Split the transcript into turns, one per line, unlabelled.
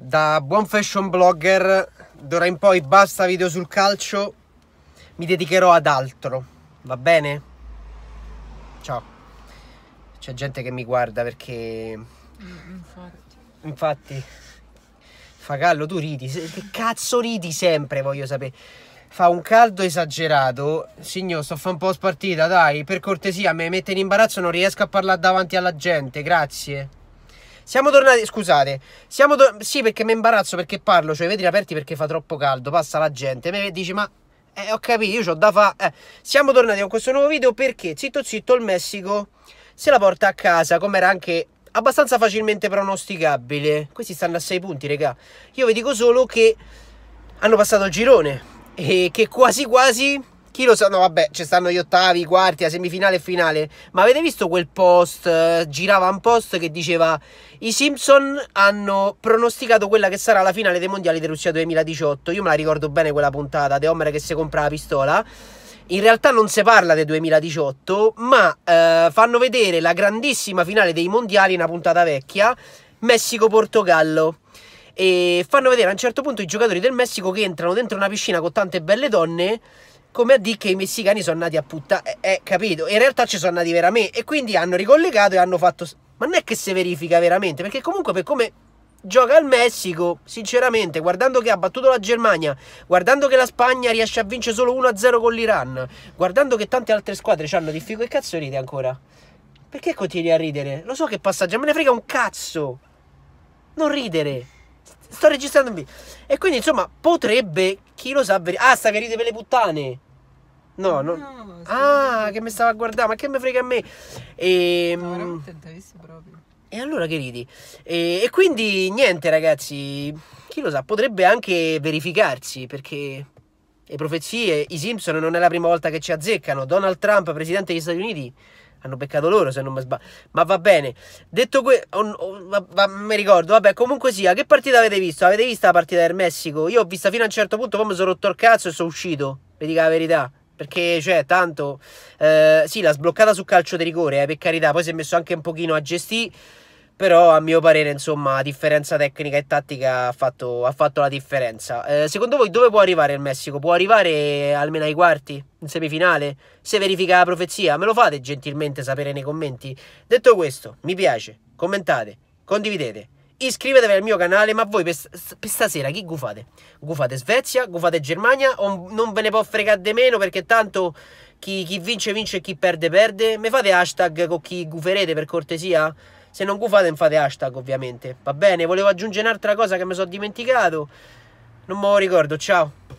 Da buon fashion blogger, d'ora in poi basta video sul calcio, mi dedicherò ad altro, va bene? Ciao. C'è gente che mi guarda perché... Mm, infatti. Infatti. Fagallo, tu ridi, che cazzo ridi sempre, voglio sapere. Fa un caldo esagerato. Signor, sto fa un po' spartita, dai, per cortesia, mi mette in imbarazzo, non riesco a parlare davanti alla gente, grazie. Siamo tornati, scusate, siamo to sì perché mi imbarazzo perché parlo, cioè i vetri aperti perché fa troppo caldo, passa la gente, me dici ma eh, ho capito, io ho da fare, Eh. Siamo tornati con questo nuovo video perché zitto zitto il Messico se la porta a casa, come era anche abbastanza facilmente pronosticabile. Questi stanno a 6 punti, regà. Io vi dico solo che hanno passato il girone e che quasi quasi chi lo sa, no, vabbè, ci stanno gli ottavi, i quarti, la semifinale e finale. Ma avete visto quel post? Eh, girava un post che diceva: I Simpson hanno pronosticato quella che sarà la finale dei mondiali di Russia 2018. Io me la ricordo bene quella puntata. De Homer che si compra la pistola. In realtà non si parla del 2018, ma eh, fanno vedere la grandissima finale dei mondiali, una puntata vecchia, Messico-Portogallo. E fanno vedere a un certo punto i giocatori del Messico che entrano dentro una piscina con tante belle donne come a dire che i messicani sono nati a puttana, eh, eh, capito? In realtà ci sono nati veramente e quindi hanno ricollegato e hanno fatto... Ma non è che si verifica veramente, perché comunque per come gioca il Messico, sinceramente, guardando che ha battuto la Germania, guardando che la Spagna riesce a vincere solo 1-0 con l'Iran, guardando che tante altre squadre ci hanno difficoltà, che cazzo ride ancora? Perché continui a ridere? Lo so che passaggio, me ne frega un cazzo! Non ridere! Sto registrando un video. E quindi, insomma, potrebbe, chi lo sa, ver- ah, sta per le puttane! No, no. no ah, che mi stava a guardare, ma che mi frega a me? E, mm, E allora che ridi? E, e quindi niente, ragazzi. Chi lo sa, potrebbe anche verificarsi perché le profezie, i Simpson non è la prima volta che ci azzeccano. Donald Trump, presidente degli Stati Uniti, hanno beccato loro se non mi sbaglio. Ma va bene. Detto questo, oh, oh, mi ricordo, vabbè, comunque sia, che partita avete visto? Avete visto la partita del Messico? Io ho vista fino a un certo punto, poi mi sono rotto il cazzo e sono uscito. Vi dica la verità. Perché, cioè, tanto... Eh, sì, l'ha sbloccata su calcio di rigore, eh, per carità. Poi si è messo anche un pochino a gestire. Però, a mio parere, insomma, a differenza tecnica e tattica ha fatto, ha fatto la differenza. Eh, secondo voi dove può arrivare il Messico? Può arrivare almeno ai quarti? In semifinale? Se verifica la profezia? Me lo fate gentilmente sapere nei commenti? Detto questo, mi piace, commentate, condividete. Iscrivetevi al mio canale, ma voi per, per stasera chi gufate? Gufate Svezia, gufate Germania, non ve ne può fregare di meno perché tanto chi, chi vince vince e chi perde perde. Mi fate hashtag con chi guferete per cortesia? Se non gufate, fate hashtag ovviamente. Va bene, volevo aggiungere un'altra cosa che mi sono dimenticato. Non me lo ricordo, ciao.